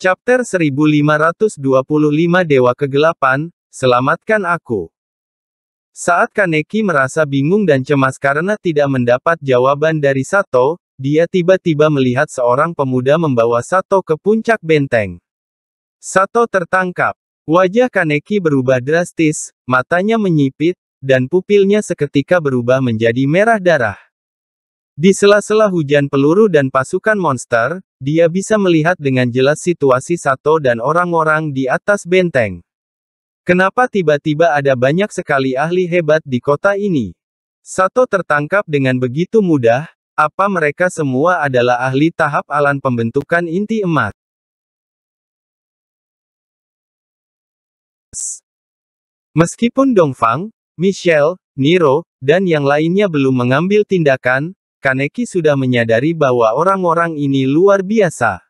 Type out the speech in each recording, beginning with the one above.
Chapter 1525 Dewa Kegelapan, Selamatkan Aku. Saat Kaneki merasa bingung dan cemas karena tidak mendapat jawaban dari Sato, dia tiba-tiba melihat seorang pemuda membawa Sato ke puncak benteng. Sato tertangkap. Wajah Kaneki berubah drastis, matanya menyipit, dan pupilnya seketika berubah menjadi merah darah. Di sela-sela hujan peluru dan pasukan monster, dia bisa melihat dengan jelas situasi Sato dan orang-orang di atas benteng. Kenapa tiba-tiba ada banyak sekali ahli hebat di kota ini? Sato tertangkap dengan begitu mudah, apa mereka semua adalah ahli tahap alan pembentukan inti emas? Meskipun Dongfang, Michelle, Niro, dan yang lainnya belum mengambil tindakan, Kaneki sudah menyadari bahwa orang-orang ini luar biasa.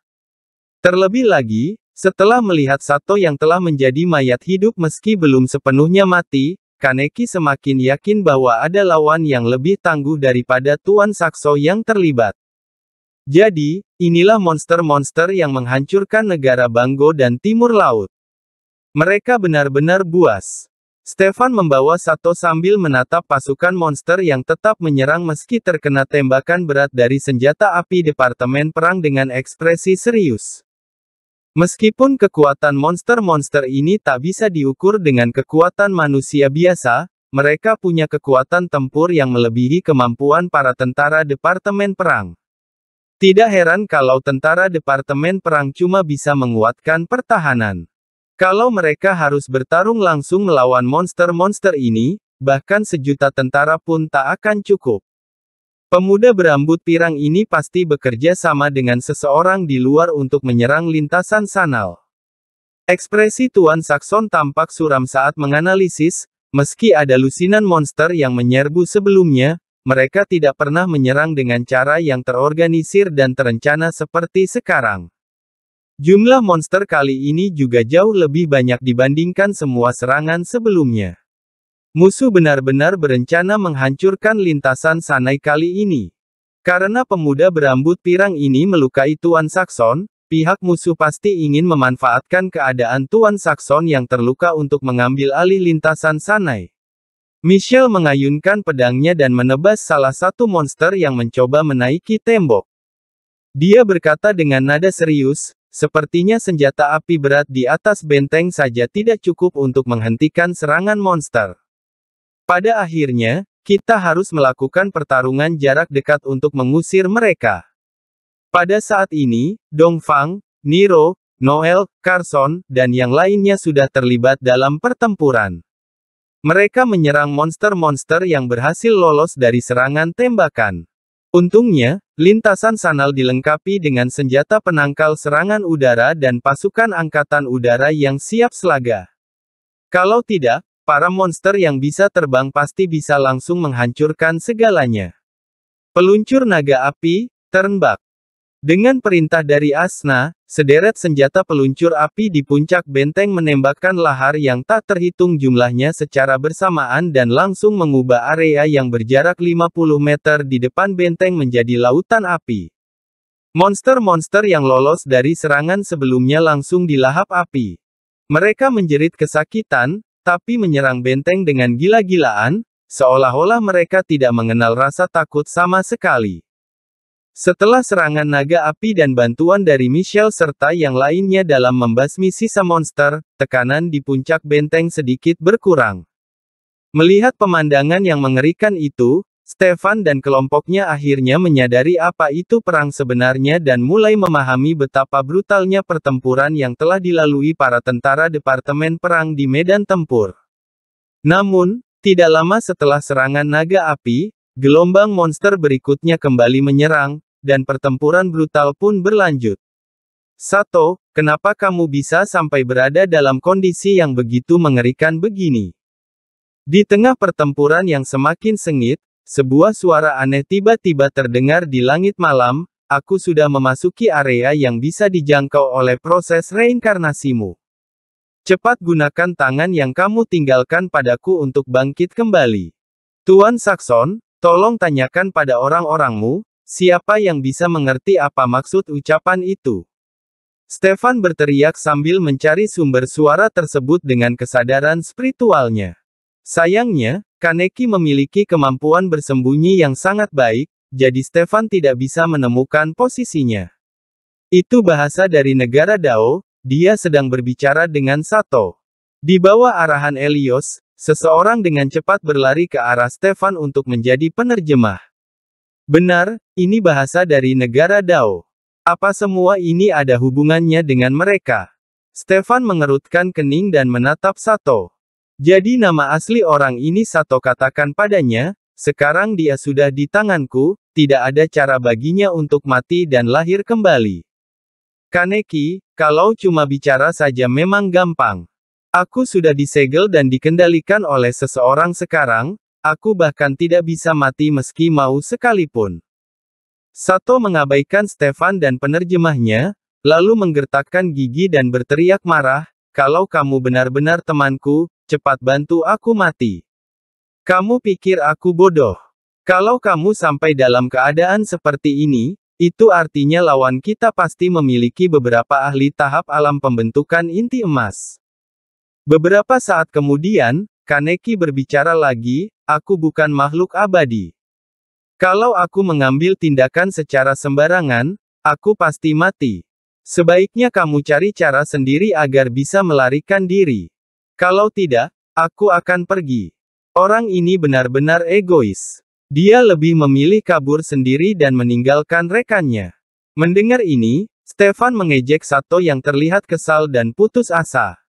Terlebih lagi, setelah melihat Sato yang telah menjadi mayat hidup meski belum sepenuhnya mati, Kaneki semakin yakin bahwa ada lawan yang lebih tangguh daripada Tuan Sakso yang terlibat. Jadi, inilah monster-monster yang menghancurkan negara Banggo dan Timur Laut. Mereka benar-benar buas. Stefan membawa Sato sambil menatap pasukan monster yang tetap menyerang meski terkena tembakan berat dari senjata api Departemen Perang dengan ekspresi serius. Meskipun kekuatan monster-monster ini tak bisa diukur dengan kekuatan manusia biasa, mereka punya kekuatan tempur yang melebihi kemampuan para tentara Departemen Perang. Tidak heran kalau tentara Departemen Perang cuma bisa menguatkan pertahanan. Kalau mereka harus bertarung langsung melawan monster-monster ini, bahkan sejuta tentara pun tak akan cukup. Pemuda berambut pirang ini pasti bekerja sama dengan seseorang di luar untuk menyerang lintasan sanal. Ekspresi Tuan Saxon tampak suram saat menganalisis, meski ada lusinan monster yang menyerbu sebelumnya, mereka tidak pernah menyerang dengan cara yang terorganisir dan terencana seperti sekarang. Jumlah monster kali ini juga jauh lebih banyak dibandingkan semua serangan sebelumnya. Musuh benar-benar berencana menghancurkan lintasan Sanai kali ini. Karena pemuda berambut pirang ini melukai Tuan Saxon, pihak musuh pasti ingin memanfaatkan keadaan Tuan Saxon yang terluka untuk mengambil alih lintasan Sanai. Michelle mengayunkan pedangnya dan menebas salah satu monster yang mencoba menaiki tembok. Dia berkata dengan nada serius, Sepertinya senjata api berat di atas benteng saja tidak cukup untuk menghentikan serangan monster. Pada akhirnya, kita harus melakukan pertarungan jarak dekat untuk mengusir mereka. Pada saat ini, Dongfang, Niro, Noel, Carson, dan yang lainnya sudah terlibat dalam pertempuran. Mereka menyerang monster-monster yang berhasil lolos dari serangan tembakan. Untungnya, Lintasan Sanal dilengkapi dengan senjata penangkal serangan udara dan pasukan angkatan udara yang siap selaga. Kalau tidak, para monster yang bisa terbang pasti bisa langsung menghancurkan segalanya. Peluncur naga api, ternbak. Dengan perintah dari Asna, sederet senjata peluncur api di puncak benteng menembakkan lahar yang tak terhitung jumlahnya secara bersamaan dan langsung mengubah area yang berjarak 50 meter di depan benteng menjadi lautan api. Monster-monster yang lolos dari serangan sebelumnya langsung dilahap api. Mereka menjerit kesakitan, tapi menyerang benteng dengan gila-gilaan, seolah-olah mereka tidak mengenal rasa takut sama sekali. Setelah serangan naga api dan bantuan dari Michelle serta yang lainnya dalam membasmi sisa monster, tekanan di puncak benteng sedikit berkurang. Melihat pemandangan yang mengerikan itu, Stefan dan kelompoknya akhirnya menyadari apa itu perang sebenarnya dan mulai memahami betapa brutalnya pertempuran yang telah dilalui para tentara Departemen Perang di medan tempur. Namun, tidak lama setelah serangan naga api, Gelombang monster berikutnya kembali menyerang, dan pertempuran brutal pun berlanjut. Sato, kenapa kamu bisa sampai berada dalam kondisi yang begitu mengerikan begini? Di tengah pertempuran yang semakin sengit, sebuah suara aneh tiba-tiba terdengar di langit malam, aku sudah memasuki area yang bisa dijangkau oleh proses reinkarnasimu. Cepat gunakan tangan yang kamu tinggalkan padaku untuk bangkit kembali. Tuan Saxon, Tolong tanyakan pada orang-orangmu, siapa yang bisa mengerti apa maksud ucapan itu. Stefan berteriak sambil mencari sumber suara tersebut dengan kesadaran spiritualnya. Sayangnya, Kaneki memiliki kemampuan bersembunyi yang sangat baik, jadi Stefan tidak bisa menemukan posisinya. Itu bahasa dari negara Dao, dia sedang berbicara dengan Sato. Di bawah arahan Elios, Seseorang dengan cepat berlari ke arah Stefan untuk menjadi penerjemah. Benar, ini bahasa dari negara Dao. Apa semua ini ada hubungannya dengan mereka? Stefan mengerutkan kening dan menatap Sato. Jadi nama asli orang ini Sato katakan padanya, sekarang dia sudah di tanganku, tidak ada cara baginya untuk mati dan lahir kembali. Kaneki, kalau cuma bicara saja memang gampang. Aku sudah disegel dan dikendalikan oleh seseorang sekarang, aku bahkan tidak bisa mati meski mau sekalipun. Sato mengabaikan Stefan dan penerjemahnya, lalu menggertakkan gigi dan berteriak marah, kalau kamu benar-benar temanku, cepat bantu aku mati. Kamu pikir aku bodoh? Kalau kamu sampai dalam keadaan seperti ini, itu artinya lawan kita pasti memiliki beberapa ahli tahap alam pembentukan inti emas. Beberapa saat kemudian, Kaneki berbicara lagi, aku bukan makhluk abadi. Kalau aku mengambil tindakan secara sembarangan, aku pasti mati. Sebaiknya kamu cari cara sendiri agar bisa melarikan diri. Kalau tidak, aku akan pergi. Orang ini benar-benar egois. Dia lebih memilih kabur sendiri dan meninggalkan rekannya. Mendengar ini, Stefan mengejek Sato yang terlihat kesal dan putus asa.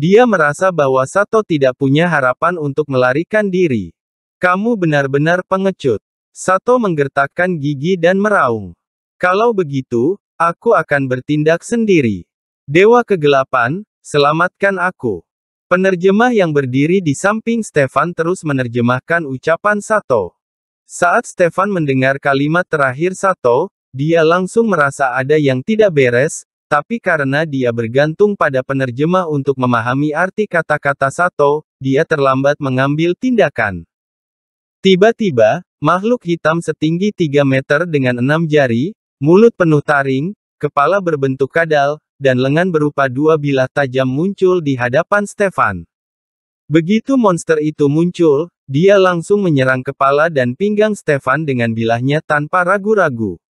Dia merasa bahwa Sato tidak punya harapan untuk melarikan diri. Kamu benar-benar pengecut. Sato menggertakkan gigi dan meraung. Kalau begitu, aku akan bertindak sendiri. Dewa kegelapan, selamatkan aku. Penerjemah yang berdiri di samping Stefan terus menerjemahkan ucapan Sato. Saat Stefan mendengar kalimat terakhir Sato, dia langsung merasa ada yang tidak beres, tapi karena dia bergantung pada penerjemah untuk memahami arti kata-kata Sato, dia terlambat mengambil tindakan. Tiba-tiba, makhluk hitam setinggi 3 meter dengan enam jari, mulut penuh taring, kepala berbentuk kadal, dan lengan berupa dua bilah tajam muncul di hadapan Stefan. Begitu monster itu muncul, dia langsung menyerang kepala dan pinggang Stefan dengan bilahnya tanpa ragu-ragu.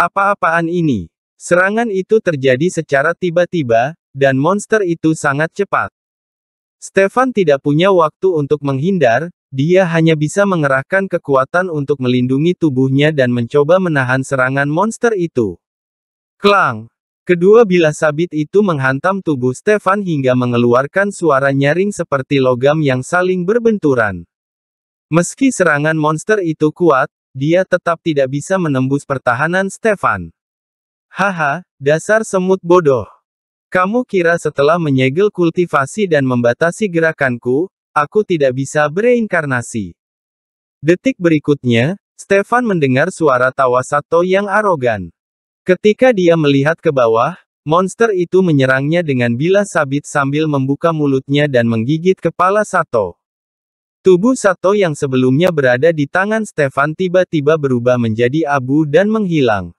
Apa-apaan ini? Serangan itu terjadi secara tiba-tiba, dan monster itu sangat cepat. Stefan tidak punya waktu untuk menghindar, dia hanya bisa mengerahkan kekuatan untuk melindungi tubuhnya dan mencoba menahan serangan monster itu. Klang! Kedua bilah sabit itu menghantam tubuh Stefan hingga mengeluarkan suara nyaring seperti logam yang saling berbenturan. Meski serangan monster itu kuat, dia tetap tidak bisa menembus pertahanan Stefan. Haha, dasar semut bodoh. Kamu kira setelah menyegel kultivasi dan membatasi gerakanku, aku tidak bisa bereinkarnasi. Detik berikutnya, Stefan mendengar suara tawa Sato yang arogan. Ketika dia melihat ke bawah, monster itu menyerangnya dengan bilah sabit sambil membuka mulutnya dan menggigit kepala Sato. Tubuh Sato yang sebelumnya berada di tangan Stefan tiba-tiba berubah menjadi abu dan menghilang.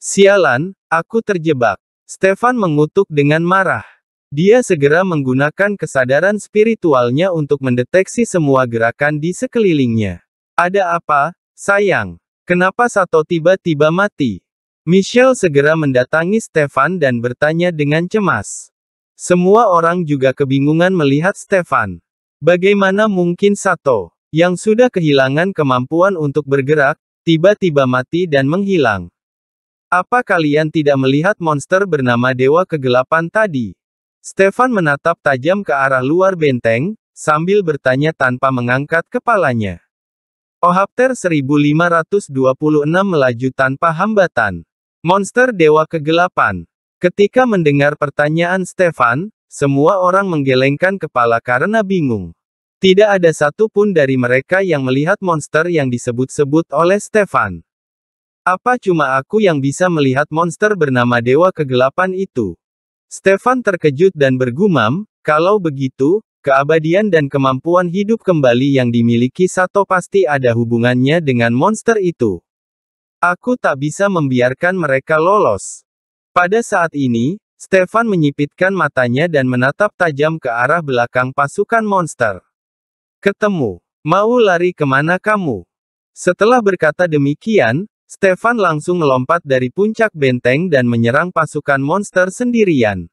Sialan, aku terjebak. Stefan mengutuk dengan marah. Dia segera menggunakan kesadaran spiritualnya untuk mendeteksi semua gerakan di sekelilingnya. Ada apa, sayang? Kenapa Sato tiba-tiba mati? Michelle segera mendatangi Stefan dan bertanya dengan cemas. Semua orang juga kebingungan melihat Stefan. Bagaimana mungkin Sato, yang sudah kehilangan kemampuan untuk bergerak, tiba-tiba mati dan menghilang? Apa kalian tidak melihat monster bernama Dewa Kegelapan tadi? Stefan menatap tajam ke arah luar benteng, sambil bertanya tanpa mengangkat kepalanya. Ohapter 1526 melaju tanpa hambatan. Monster Dewa Kegelapan. Ketika mendengar pertanyaan Stefan, semua orang menggelengkan kepala karena bingung. Tidak ada satupun dari mereka yang melihat monster yang disebut-sebut oleh Stefan. Apa cuma aku yang bisa melihat monster bernama Dewa Kegelapan itu? Stefan terkejut dan bergumam, kalau begitu, keabadian dan kemampuan hidup kembali yang dimiliki Sato pasti ada hubungannya dengan monster itu. Aku tak bisa membiarkan mereka lolos. Pada saat ini, Stefan menyipitkan matanya dan menatap tajam ke arah belakang pasukan monster. Ketemu. Mau lari kemana kamu? Setelah berkata demikian, Stefan langsung melompat dari puncak benteng dan menyerang pasukan monster sendirian.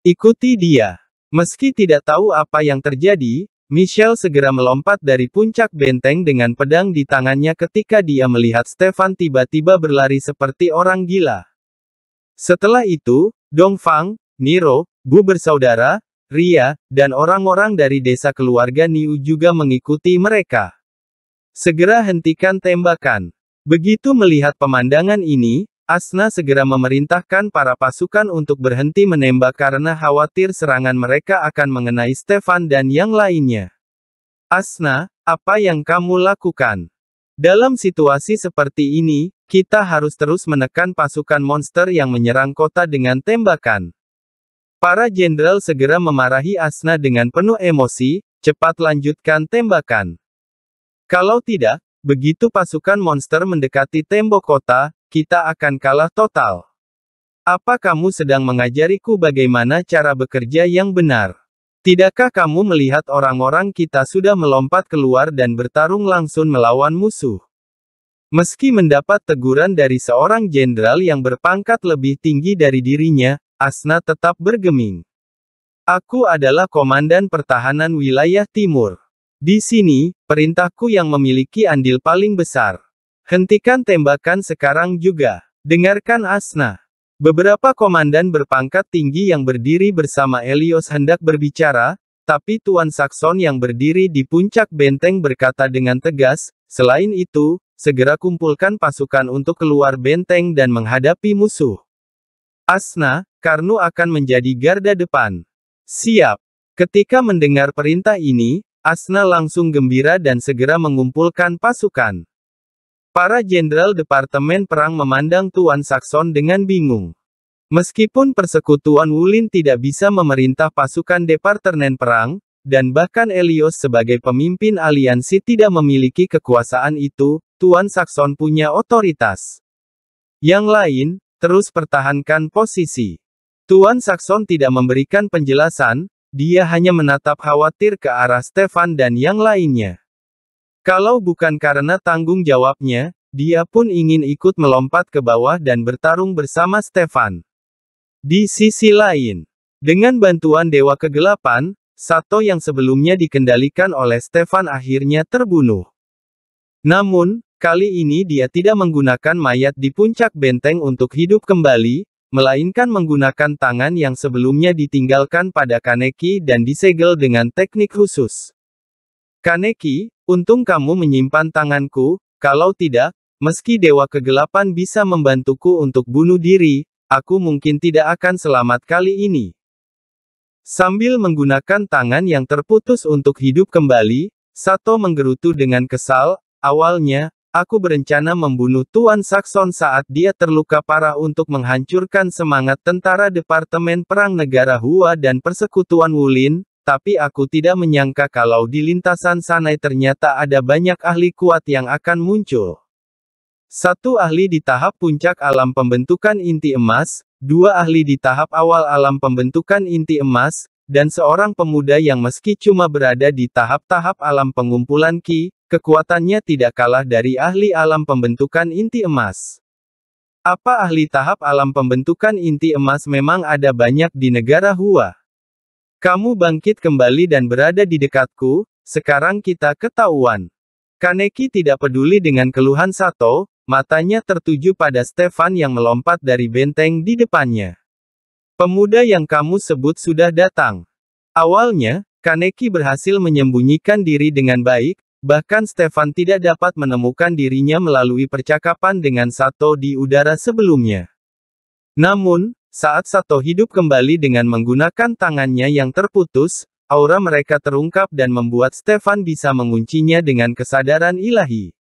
Ikuti dia. Meski tidak tahu apa yang terjadi, Michelle segera melompat dari puncak benteng dengan pedang di tangannya ketika dia melihat Stefan tiba-tiba berlari seperti orang gila. Setelah itu, Dongfang, Niro, Bu bersaudara, Ria, dan orang-orang dari desa keluarga Niu juga mengikuti mereka. Segera hentikan tembakan. Begitu melihat pemandangan ini, Asna segera memerintahkan para pasukan untuk berhenti menembak karena khawatir serangan mereka akan mengenai Stefan dan yang lainnya. Asna, apa yang kamu lakukan? Dalam situasi seperti ini, kita harus terus menekan pasukan monster yang menyerang kota dengan tembakan. Para jenderal segera memarahi Asna dengan penuh emosi, cepat lanjutkan tembakan. Kalau tidak, Begitu pasukan monster mendekati tembok kota, kita akan kalah total. Apa kamu sedang mengajariku bagaimana cara bekerja yang benar? Tidakkah kamu melihat orang-orang kita sudah melompat keluar dan bertarung langsung melawan musuh? Meski mendapat teguran dari seorang jenderal yang berpangkat lebih tinggi dari dirinya, Asna tetap bergeming. Aku adalah komandan pertahanan wilayah timur. Di sini, perintahku yang memiliki andil paling besar. Hentikan tembakan sekarang juga. Dengarkan Asna. Beberapa komandan berpangkat tinggi yang berdiri bersama Elios hendak berbicara, tapi Tuan Saxon yang berdiri di puncak benteng berkata dengan tegas, selain itu, segera kumpulkan pasukan untuk keluar benteng dan menghadapi musuh. Asna, Karnu akan menjadi garda depan. Siap. Ketika mendengar perintah ini, Asna langsung gembira dan segera mengumpulkan pasukan. Para jenderal Departemen Perang memandang Tuan Saxon dengan bingung. Meskipun persekutuan Wulin tidak bisa memerintah pasukan Departemen Perang, dan bahkan Elios sebagai pemimpin aliansi tidak memiliki kekuasaan itu, Tuan Saxon punya otoritas. Yang lain, terus pertahankan posisi. Tuan Saxon tidak memberikan penjelasan, dia hanya menatap khawatir ke arah Stefan dan yang lainnya. Kalau bukan karena tanggung jawabnya, dia pun ingin ikut melompat ke bawah dan bertarung bersama Stefan. Di sisi lain, dengan bantuan Dewa Kegelapan, Sato yang sebelumnya dikendalikan oleh Stefan akhirnya terbunuh. Namun, kali ini dia tidak menggunakan mayat di puncak benteng untuk hidup kembali, melainkan menggunakan tangan yang sebelumnya ditinggalkan pada Kaneki dan disegel dengan teknik khusus. Kaneki, untung kamu menyimpan tanganku, kalau tidak, meski Dewa Kegelapan bisa membantuku untuk bunuh diri, aku mungkin tidak akan selamat kali ini. Sambil menggunakan tangan yang terputus untuk hidup kembali, Sato menggerutu dengan kesal, awalnya, Aku berencana membunuh Tuan Saxon saat dia terluka parah untuk menghancurkan semangat tentara Departemen Perang Negara Hua dan Persekutuan Wulin, tapi aku tidak menyangka kalau di lintasan Sanai ternyata ada banyak ahli kuat yang akan muncul. Satu ahli di tahap puncak alam pembentukan inti emas, dua ahli di tahap awal alam pembentukan inti emas, dan seorang pemuda yang meski cuma berada di tahap-tahap alam pengumpulan Ki, Kekuatannya tidak kalah dari ahli alam pembentukan inti emas. Apa ahli tahap alam pembentukan inti emas memang ada banyak di negara Hua? Kamu bangkit kembali dan berada di dekatku, sekarang kita ketahuan. Kaneki tidak peduli dengan keluhan Sato, matanya tertuju pada Stefan yang melompat dari benteng di depannya. Pemuda yang kamu sebut sudah datang. Awalnya, Kaneki berhasil menyembunyikan diri dengan baik, Bahkan Stefan tidak dapat menemukan dirinya melalui percakapan dengan Sato di udara sebelumnya. Namun, saat Sato hidup kembali dengan menggunakan tangannya yang terputus, aura mereka terungkap dan membuat Stefan bisa menguncinya dengan kesadaran ilahi.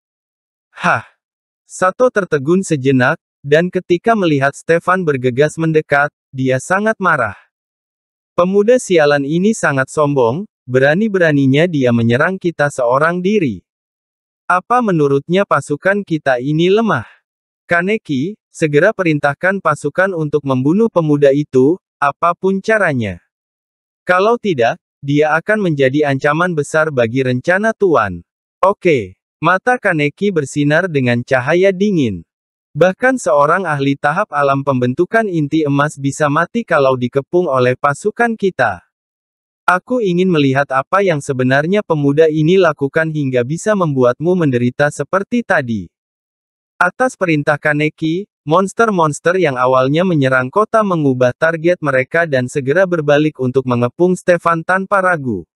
Hah! Sato tertegun sejenak, dan ketika melihat Stefan bergegas mendekat, dia sangat marah. Pemuda sialan ini sangat sombong, Berani-beraninya dia menyerang kita seorang diri. Apa menurutnya pasukan kita ini lemah? Kaneki, segera perintahkan pasukan untuk membunuh pemuda itu, apapun caranya. Kalau tidak, dia akan menjadi ancaman besar bagi rencana Tuan. Oke, mata Kaneki bersinar dengan cahaya dingin. Bahkan seorang ahli tahap alam pembentukan inti emas bisa mati kalau dikepung oleh pasukan kita. Aku ingin melihat apa yang sebenarnya pemuda ini lakukan hingga bisa membuatmu menderita seperti tadi. Atas perintah Kaneki, monster-monster yang awalnya menyerang kota mengubah target mereka dan segera berbalik untuk mengepung Stefan tanpa ragu.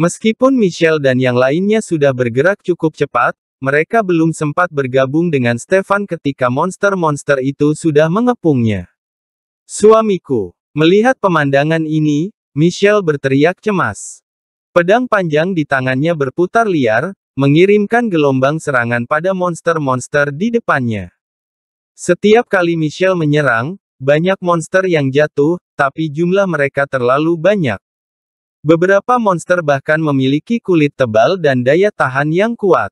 Meskipun Michelle dan yang lainnya sudah bergerak cukup cepat, mereka belum sempat bergabung dengan Stefan ketika monster-monster itu sudah mengepungnya. Suamiku, melihat pemandangan ini, Michelle berteriak cemas. Pedang panjang di tangannya berputar liar, mengirimkan gelombang serangan pada monster-monster di depannya. Setiap kali Michelle menyerang, banyak monster yang jatuh, tapi jumlah mereka terlalu banyak. Beberapa monster bahkan memiliki kulit tebal dan daya tahan yang kuat.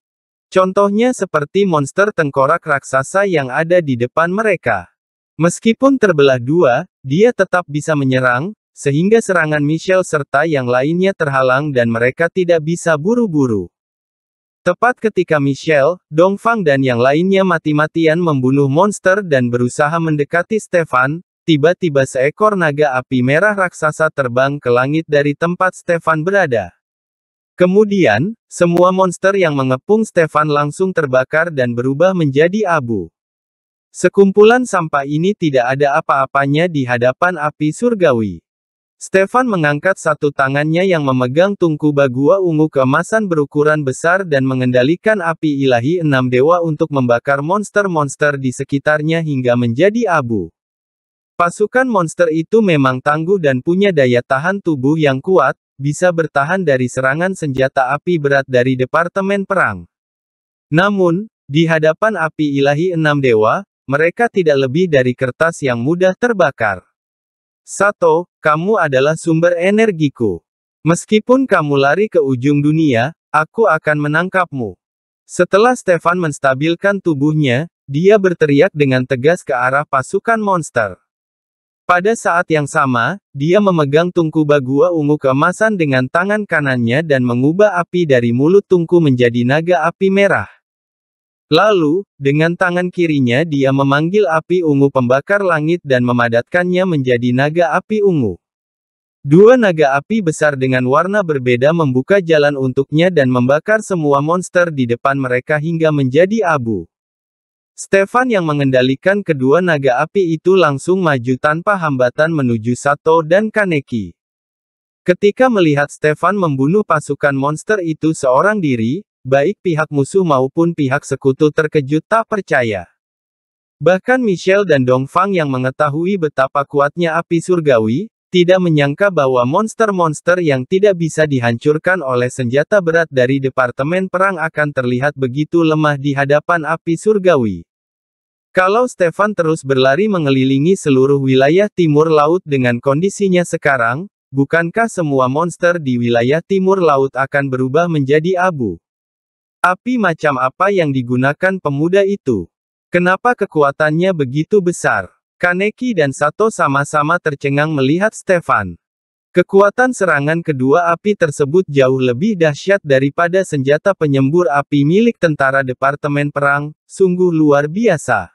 Contohnya seperti monster tengkorak raksasa yang ada di depan mereka. Meskipun terbelah dua, dia tetap bisa menyerang, sehingga serangan Michelle serta yang lainnya terhalang dan mereka tidak bisa buru-buru. Tepat ketika Michel, Dongfang dan yang lainnya mati-matian membunuh monster dan berusaha mendekati Stefan, tiba-tiba seekor naga api merah raksasa terbang ke langit dari tempat Stefan berada. Kemudian, semua monster yang mengepung Stefan langsung terbakar dan berubah menjadi abu. Sekumpulan sampah ini tidak ada apa-apanya di hadapan api surgawi. Stefan mengangkat satu tangannya yang memegang tungku bagua ungu keemasan berukuran besar dan mengendalikan api ilahi enam dewa untuk membakar monster-monster di sekitarnya hingga menjadi abu. Pasukan monster itu memang tangguh dan punya daya tahan tubuh yang kuat, bisa bertahan dari serangan senjata api berat dari Departemen Perang. Namun, di hadapan api ilahi enam dewa, mereka tidak lebih dari kertas yang mudah terbakar. Sato, kamu adalah sumber energiku. Meskipun kamu lari ke ujung dunia, aku akan menangkapmu. Setelah Stefan menstabilkan tubuhnya, dia berteriak dengan tegas ke arah pasukan monster. Pada saat yang sama, dia memegang tungku bagua ungu kemasan dengan tangan kanannya dan mengubah api dari mulut tungku menjadi naga api merah. Lalu, dengan tangan kirinya dia memanggil api ungu pembakar langit dan memadatkannya menjadi naga api ungu. Dua naga api besar dengan warna berbeda membuka jalan untuknya dan membakar semua monster di depan mereka hingga menjadi abu. Stefan yang mengendalikan kedua naga api itu langsung maju tanpa hambatan menuju Sato dan Kaneki. Ketika melihat Stefan membunuh pasukan monster itu seorang diri, Baik pihak musuh maupun pihak sekutu terkejut tak percaya. Bahkan Michelle dan Dongfang yang mengetahui betapa kuatnya api surgawi, tidak menyangka bahwa monster-monster yang tidak bisa dihancurkan oleh senjata berat dari Departemen Perang akan terlihat begitu lemah di hadapan api surgawi. Kalau Stefan terus berlari mengelilingi seluruh wilayah timur laut dengan kondisinya sekarang, bukankah semua monster di wilayah timur laut akan berubah menjadi abu? Api macam apa yang digunakan pemuda itu? Kenapa kekuatannya begitu besar? Kaneki dan Sato sama-sama tercengang melihat Stefan. Kekuatan serangan kedua api tersebut jauh lebih dahsyat daripada senjata penyembur api milik tentara Departemen Perang, sungguh luar biasa.